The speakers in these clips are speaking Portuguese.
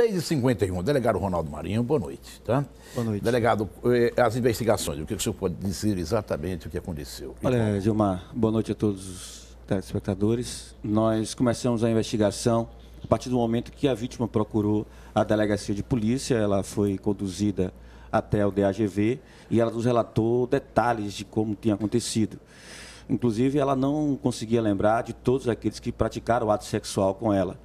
6h51. Delegado Ronaldo Marinho, boa noite. Tá? Boa noite. Delegado, eh, as investigações, o que o senhor pode dizer exatamente o que aconteceu? Olha, Gilmar, boa noite a todos os telespectadores. Nós começamos a investigação a partir do momento que a vítima procurou a delegacia de polícia, ela foi conduzida até o DAGV e ela nos relatou detalhes de como tinha acontecido. Inclusive, ela não conseguia lembrar de todos aqueles que praticaram o ato sexual com ela.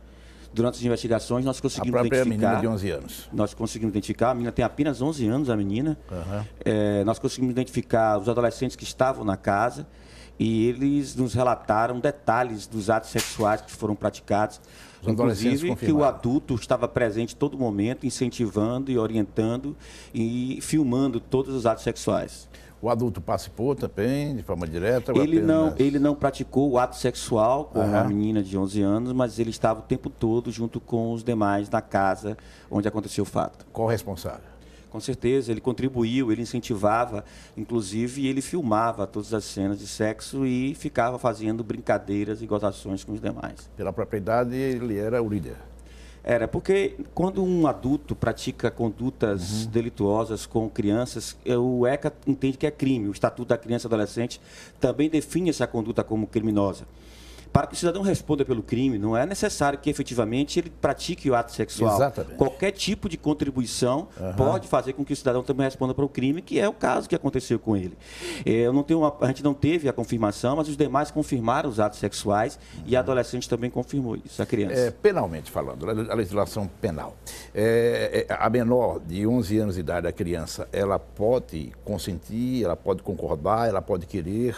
Durante as investigações, nós conseguimos a própria menina de 11 anos. Nós conseguimos identificar, a menina tem apenas 11 anos, a menina. Uhum. É, nós conseguimos identificar os adolescentes que estavam na casa e eles nos relataram detalhes dos atos sexuais que foram praticados, Os inclusive que o adulto estava presente todo momento, incentivando e orientando e filmando todos os atos sexuais. O adulto participou também, de forma direta? Ele apenas... não, ele não praticou o ato sexual com uhum. a menina de 11 anos, mas ele estava o tempo todo junto com os demais na casa onde aconteceu o fato. Qual o responsável? Com certeza, ele contribuiu, ele incentivava, inclusive ele filmava todas as cenas de sexo e ficava fazendo brincadeiras e gozações com os demais. Pela propriedade, ele era o líder. Era, porque quando um adulto pratica condutas uhum. delituosas com crianças, eh, o ECA entende que é crime. O Estatuto da Criança e Adolescente também define essa conduta como criminosa para que o cidadão responda pelo crime, não é necessário que efetivamente ele pratique o ato sexual. Exatamente. Qualquer tipo de contribuição uhum. pode fazer com que o cidadão também responda para o crime, que é o caso que aconteceu com ele. É, eu não tenho uma, a gente não teve a confirmação, mas os demais confirmaram os atos sexuais uhum. e a uhum. adolescente também confirmou isso, a criança. É, penalmente falando, a legislação penal. É, é, a menor de 11 anos de idade, a criança, ela pode consentir, ela pode concordar, ela pode querer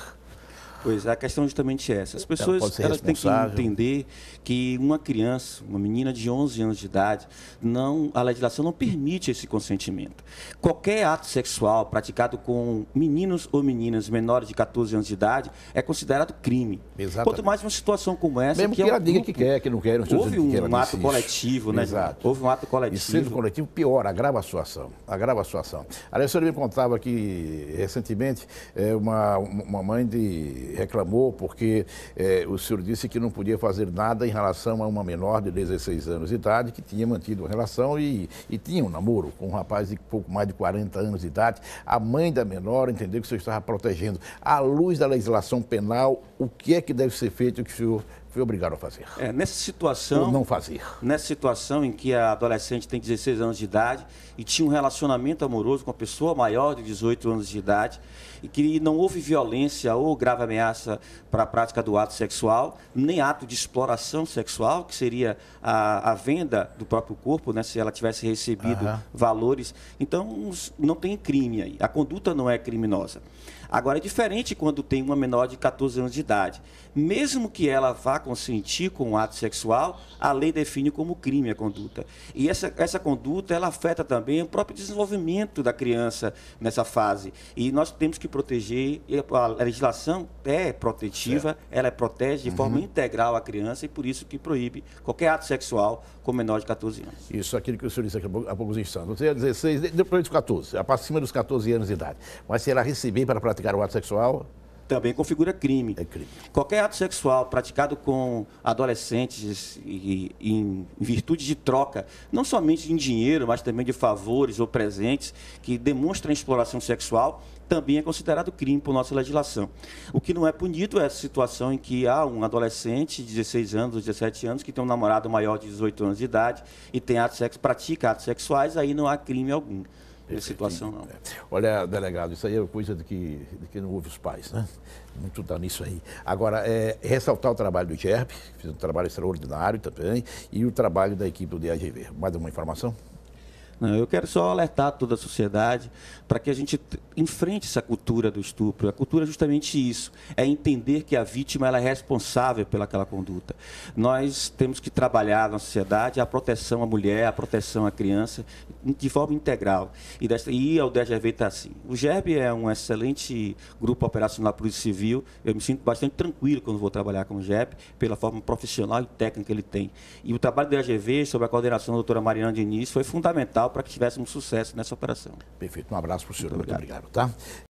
Pois é, a questão é justamente essa. As pessoas elas têm que entender que uma criança, uma menina de 11 anos de idade, não, a legislação não permite esse consentimento. Qualquer ato sexual praticado com meninos ou meninas menores de 14 anos de idade é considerado crime. Exatamente. Quanto mais uma situação como essa... Mesmo que, é que ela é diga que quer, que não quer. Não houve um, que um ato coletivo, né? Exato. Houve um ato coletivo. E sendo coletivo, pior, agrava a situação. Agrava a situação. A Alessandra me contava que, recentemente, é uma, uma mãe de reclamou porque é, o senhor disse que não podia fazer nada em relação a uma menor de 16 anos de idade que tinha mantido uma relação e, e tinha um namoro com um rapaz de pouco mais de 40 anos de idade. A mãe da menor entendeu que o senhor estava protegendo. À luz da legislação penal, o que é que deve ser feito que o senhor foi obrigado a fazer. É, nessa situação. Ou não fazer. Nessa situação em que a adolescente tem 16 anos de idade e tinha um relacionamento amoroso com uma pessoa maior de 18 anos de idade e que não houve violência ou grave ameaça para a prática do ato sexual, nem ato de exploração sexual, que seria a, a venda do próprio corpo, né, se ela tivesse recebido uhum. valores. Então, não tem crime aí. A conduta não é criminosa. Agora, é diferente quando tem uma menor de 14 anos de idade. Mesmo que ela vá consentir com um ato sexual, a lei define como crime a conduta. E essa, essa conduta ela afeta também o próprio desenvolvimento da criança nessa fase. E nós temos que proteger, a legislação é protetiva, ela protege de uhum. forma integral a criança e por isso que proíbe qualquer ato sexual com menor de 14 anos. Isso, aquilo que o senhor disse aqui há poucos instantes. Não é 16, depois dos 14, acima dos 14 anos de idade. Mas se ela receber para praticar o ato sexual, também configura crime. É crime. Qualquer ato sexual praticado com adolescentes e, e, em virtude de troca, não somente em dinheiro, mas também de favores ou presentes, que demonstram exploração sexual, também é considerado crime por nossa legislação. O que não é punido é a situação em que há um adolescente de 16 anos, 17 anos, que tem um namorado maior de 18 anos de idade e tem ato sexo, pratica atos sexuais, aí não há crime algum. Perfeitinho. situação, não. Olha, delegado, isso aí é coisa de que, de que não ouve os pais, né? Muito dá nisso aí. Agora, é, ressaltar o trabalho do GERP, que fez um trabalho extraordinário também, e o trabalho da equipe do DAGV. Mais uma informação? eu quero só alertar toda a sociedade para que a gente enfrente essa cultura do estupro. A cultura é justamente isso, é entender que a vítima ela é responsável pelaquela conduta. Nós temos que trabalhar na sociedade a proteção à mulher, a proteção à criança, de forma integral. E, desta, e o DGV está assim. O GERB é um excelente grupo operacional para o civil. Eu me sinto bastante tranquilo quando vou trabalhar com o GERB, pela forma profissional e técnica que ele tem. E o trabalho do DGV, sob a coordenação da doutora Mariana Diniz, foi fundamental fundamental para que tivéssemos sucesso nessa operação. Perfeito. Um abraço para o senhor. Muito obrigado. Muito obrigado tá?